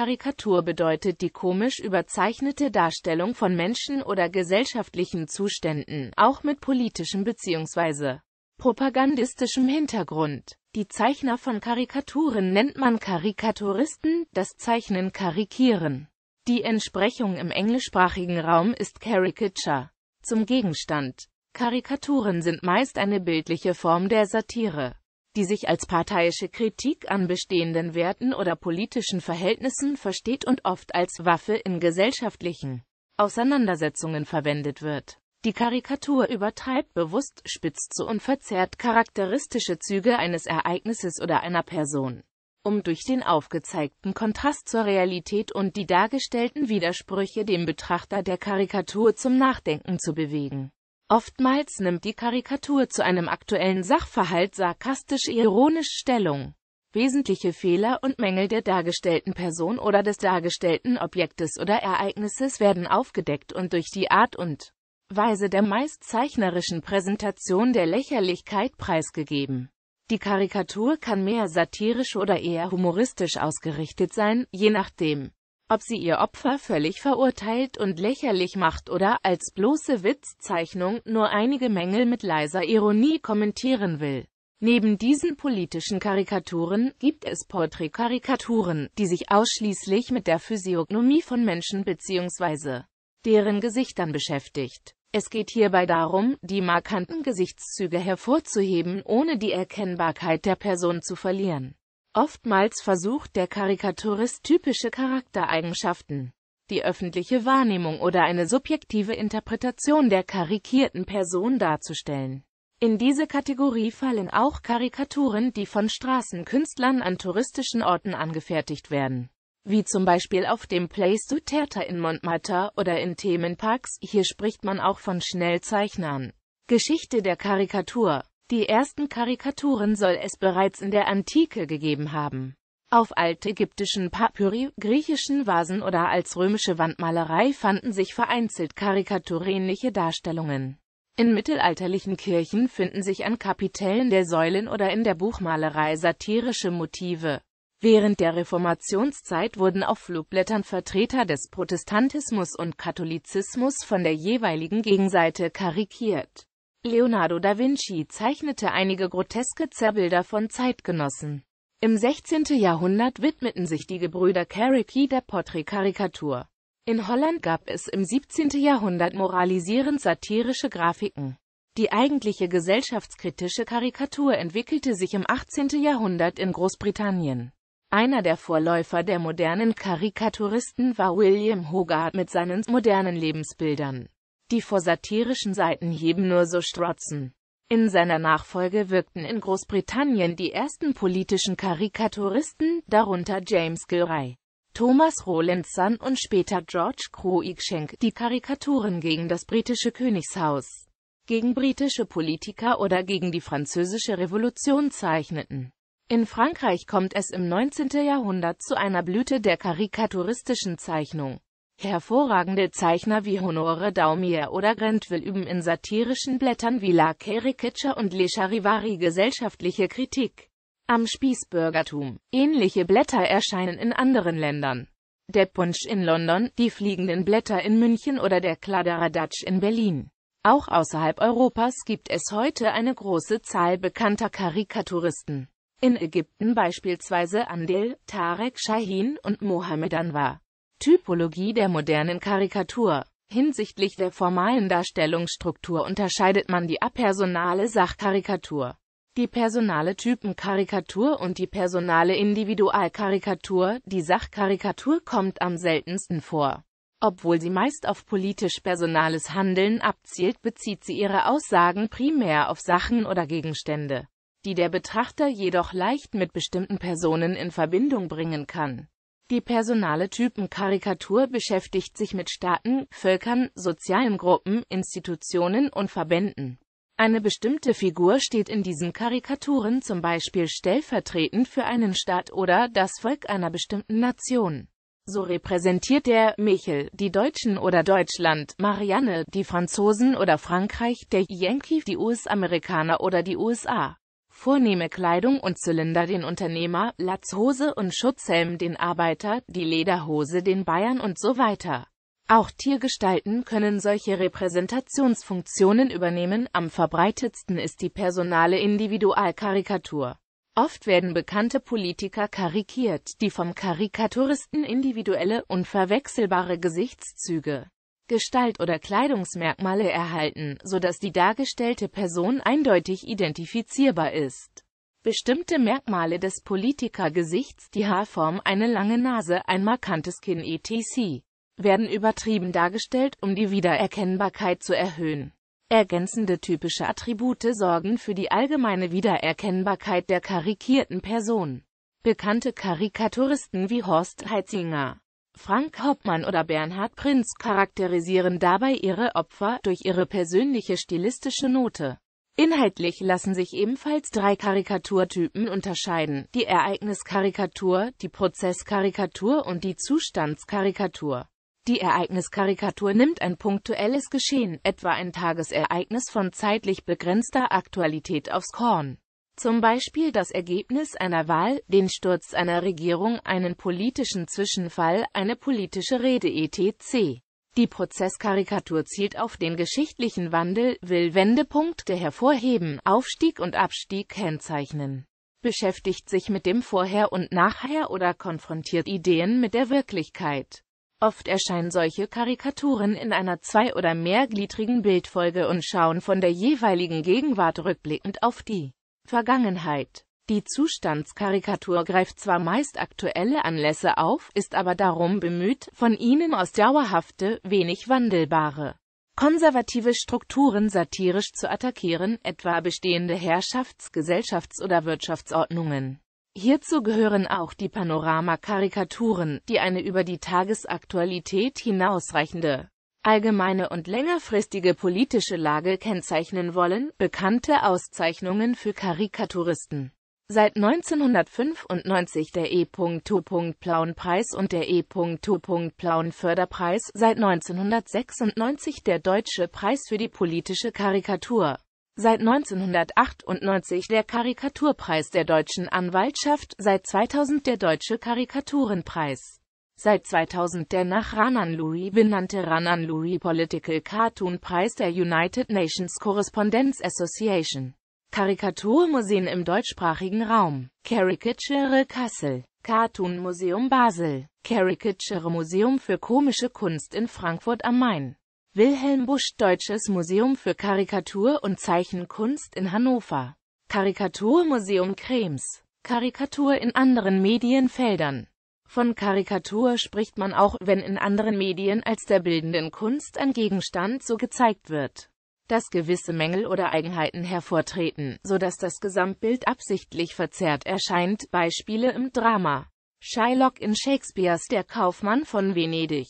Karikatur bedeutet die komisch überzeichnete Darstellung von Menschen oder gesellschaftlichen Zuständen, auch mit politischem bzw. propagandistischem Hintergrund. Die Zeichner von Karikaturen nennt man Karikaturisten, das Zeichnen karikieren. Die Entsprechung im englischsprachigen Raum ist Caricature. Zum Gegenstand. Karikaturen sind meist eine bildliche Form der Satire die sich als parteiische Kritik an bestehenden Werten oder politischen Verhältnissen versteht und oft als Waffe in gesellschaftlichen Auseinandersetzungen verwendet wird. Die Karikatur übertreibt bewusst, spitzt zu und verzerrt charakteristische Züge eines Ereignisses oder einer Person, um durch den aufgezeigten Kontrast zur Realität und die dargestellten Widersprüche dem Betrachter der Karikatur zum Nachdenken zu bewegen. Oftmals nimmt die Karikatur zu einem aktuellen Sachverhalt sarkastisch-ironisch Stellung. Wesentliche Fehler und Mängel der dargestellten Person oder des dargestellten Objektes oder Ereignisses werden aufgedeckt und durch die Art und Weise der meist zeichnerischen Präsentation der Lächerlichkeit preisgegeben. Die Karikatur kann mehr satirisch oder eher humoristisch ausgerichtet sein, je nachdem, ob sie ihr Opfer völlig verurteilt und lächerlich macht oder, als bloße Witzzeichnung, nur einige Mängel mit leiser Ironie kommentieren will. Neben diesen politischen Karikaturen gibt es Porträtkarikaturen, die sich ausschließlich mit der Physiognomie von Menschen bzw. deren Gesichtern beschäftigt. Es geht hierbei darum, die markanten Gesichtszüge hervorzuheben, ohne die Erkennbarkeit der Person zu verlieren. Oftmals versucht der Karikaturist typische Charaktereigenschaften, die öffentliche Wahrnehmung oder eine subjektive Interpretation der karikierten Person darzustellen. In diese Kategorie fallen auch Karikaturen, die von Straßenkünstlern an touristischen Orten angefertigt werden. Wie zum Beispiel auf dem Place du Theater in Montmartre oder in Themenparks, hier spricht man auch von Schnellzeichnern. Geschichte der Karikatur die ersten Karikaturen soll es bereits in der Antike gegeben haben. Auf altägyptischen Papyri, griechischen Vasen oder als römische Wandmalerei fanden sich vereinzelt karikaturähnliche Darstellungen. In mittelalterlichen Kirchen finden sich an Kapitellen der Säulen oder in der Buchmalerei satirische Motive. Während der Reformationszeit wurden auf Flugblättern Vertreter des Protestantismus und Katholizismus von der jeweiligen Gegenseite karikiert. Leonardo da Vinci zeichnete einige groteske Zerrbilder von Zeitgenossen. Im 16. Jahrhundert widmeten sich die Gebrüder Carrickey der Porträtkarikatur. In Holland gab es im 17. Jahrhundert moralisierend satirische Grafiken. Die eigentliche gesellschaftskritische Karikatur entwickelte sich im 18. Jahrhundert in Großbritannien. Einer der Vorläufer der modernen Karikaturisten war William Hogarth mit seinen modernen Lebensbildern die vor satirischen Seitenhieben nur so strotzen. In seiner Nachfolge wirkten in Großbritannien die ersten politischen Karikaturisten, darunter James Gilray, Thomas Rowlandson und später George Cruikshank, die Karikaturen gegen das britische Königshaus, gegen britische Politiker oder gegen die französische Revolution zeichneten. In Frankreich kommt es im 19. Jahrhundert zu einer Blüte der karikaturistischen Zeichnung. Hervorragende Zeichner wie Honore Daumier oder Grenville üben in satirischen Blättern wie La Caricature und Le Charivari gesellschaftliche Kritik am Spießbürgertum. Ähnliche Blätter erscheinen in anderen Ländern. Der Punch in London, die fliegenden Blätter in München oder der Kladderadatsch in Berlin. Auch außerhalb Europas gibt es heute eine große Zahl bekannter Karikaturisten. In Ägypten beispielsweise Andel, Tarek Shahin und Mohammed Anwar. Typologie der modernen Karikatur Hinsichtlich der formalen Darstellungsstruktur unterscheidet man die apersonale Sachkarikatur, die personale Typenkarikatur und die personale Individualkarikatur. Die Sachkarikatur kommt am seltensten vor. Obwohl sie meist auf politisch personales Handeln abzielt, bezieht sie ihre Aussagen primär auf Sachen oder Gegenstände, die der Betrachter jedoch leicht mit bestimmten Personen in Verbindung bringen kann. Die personale Typenkarikatur beschäftigt sich mit Staaten, Völkern, sozialen Gruppen, Institutionen und Verbänden. Eine bestimmte Figur steht in diesen Karikaturen zum Beispiel stellvertretend für einen Staat oder das Volk einer bestimmten Nation. So repräsentiert der Michel die Deutschen oder Deutschland, Marianne die Franzosen oder Frankreich, der Yankee die US-Amerikaner oder die USA vornehme Kleidung und Zylinder den Unternehmer, Latzhose und Schutzhelm den Arbeiter, die Lederhose den Bayern und so weiter. Auch Tiergestalten können solche Repräsentationsfunktionen übernehmen, am verbreitetsten ist die personale Individualkarikatur. Oft werden bekannte Politiker karikiert, die vom Karikaturisten individuelle, unverwechselbare Gesichtszüge Gestalt oder Kleidungsmerkmale erhalten, so dass die dargestellte Person eindeutig identifizierbar ist. Bestimmte Merkmale des Politikergesichts, die Haarform, eine lange Nase, ein markantes Kinn etc., werden übertrieben dargestellt, um die Wiedererkennbarkeit zu erhöhen. Ergänzende typische Attribute sorgen für die allgemeine Wiedererkennbarkeit der karikierten Person. Bekannte Karikaturisten wie Horst Heitzinger Frank Hauptmann oder Bernhard Prinz charakterisieren dabei ihre Opfer durch ihre persönliche stilistische Note. Inhaltlich lassen sich ebenfalls drei Karikaturtypen unterscheiden, die Ereigniskarikatur, die Prozesskarikatur und die Zustandskarikatur. Die Ereigniskarikatur nimmt ein punktuelles Geschehen, etwa ein Tagesereignis von zeitlich begrenzter Aktualität aufs Korn zum Beispiel das Ergebnis einer Wahl, den Sturz einer Regierung, einen politischen Zwischenfall, eine politische Rede etc. Die Prozesskarikatur zielt auf den geschichtlichen Wandel, will Wendepunkte hervorheben, Aufstieg und Abstieg kennzeichnen, beschäftigt sich mit dem Vorher und Nachher oder konfrontiert Ideen mit der Wirklichkeit. Oft erscheinen solche Karikaturen in einer zwei- oder mehrgliedrigen Bildfolge und schauen von der jeweiligen Gegenwart rückblickend auf die Vergangenheit. Die Zustandskarikatur greift zwar meist aktuelle Anlässe auf, ist aber darum bemüht, von ihnen aus dauerhafte, wenig wandelbare, konservative Strukturen satirisch zu attackieren, etwa bestehende Herrschafts-, Gesellschafts- oder Wirtschaftsordnungen. Hierzu gehören auch die Panoramakarikaturen, die eine über die Tagesaktualität hinausreichende, allgemeine und längerfristige politische Lage kennzeichnen wollen, bekannte Auszeichnungen für Karikaturisten. Seit 1995 der E.2. plauen preis und der E.2. plauen förderpreis seit 1996 der Deutsche Preis für die politische Karikatur. Seit 1998 der Karikaturpreis der Deutschen Anwaltschaft, seit 2000 der Deutsche Karikaturenpreis. Seit 2000 der nach Ranan Louis benannte Ranan Louis Political Cartoon Preis der United Nations Correspondence Association. Karikaturmuseen im deutschsprachigen Raum. Caricature Kassel. Cartoon Museum Basel. Caricature Museum für komische Kunst in Frankfurt am Main. Wilhelm Busch Deutsches Museum für Karikatur und Zeichenkunst in Hannover. Karikaturmuseum Krems. Karikatur in anderen Medienfeldern. Von Karikatur spricht man auch, wenn in anderen Medien als der bildenden Kunst ein Gegenstand so gezeigt wird, dass gewisse Mängel oder Eigenheiten hervortreten, so dass das Gesamtbild absichtlich verzerrt erscheint. Beispiele im Drama Shylock in Shakespeares Der Kaufmann von Venedig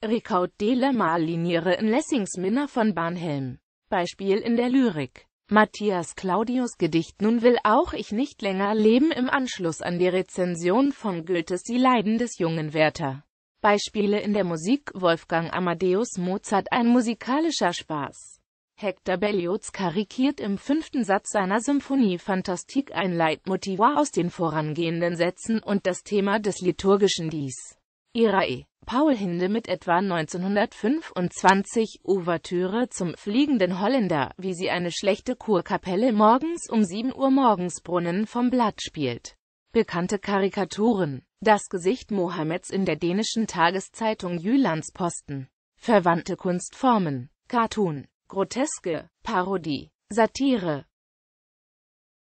Ricaud de la Maliniere in Lessings Minna von Barnhelm Beispiel in der Lyrik Matthias Claudius Gedicht Nun will auch ich nicht länger leben im Anschluss an die Rezension von Goethes Die Leiden des jungen Werther. Beispiele in der Musik Wolfgang Amadeus Mozart Ein musikalischer Spaß. Hector Bellioz karikiert im fünften Satz seiner Symphonie Fantastik ein Leitmotiv aus den vorangehenden Sätzen und das Thema des liturgischen Dies. Irae. Paul Hinde mit etwa 1925 Ouvertüre zum Fliegenden Holländer, wie sie eine schlechte Kurkapelle morgens um 7 Uhr morgens Brunnen vom Blatt spielt. Bekannte Karikaturen Das Gesicht Mohammeds in der dänischen Tageszeitung Jyllandsposten Verwandte Kunstformen Cartoon Groteske Parodie Satire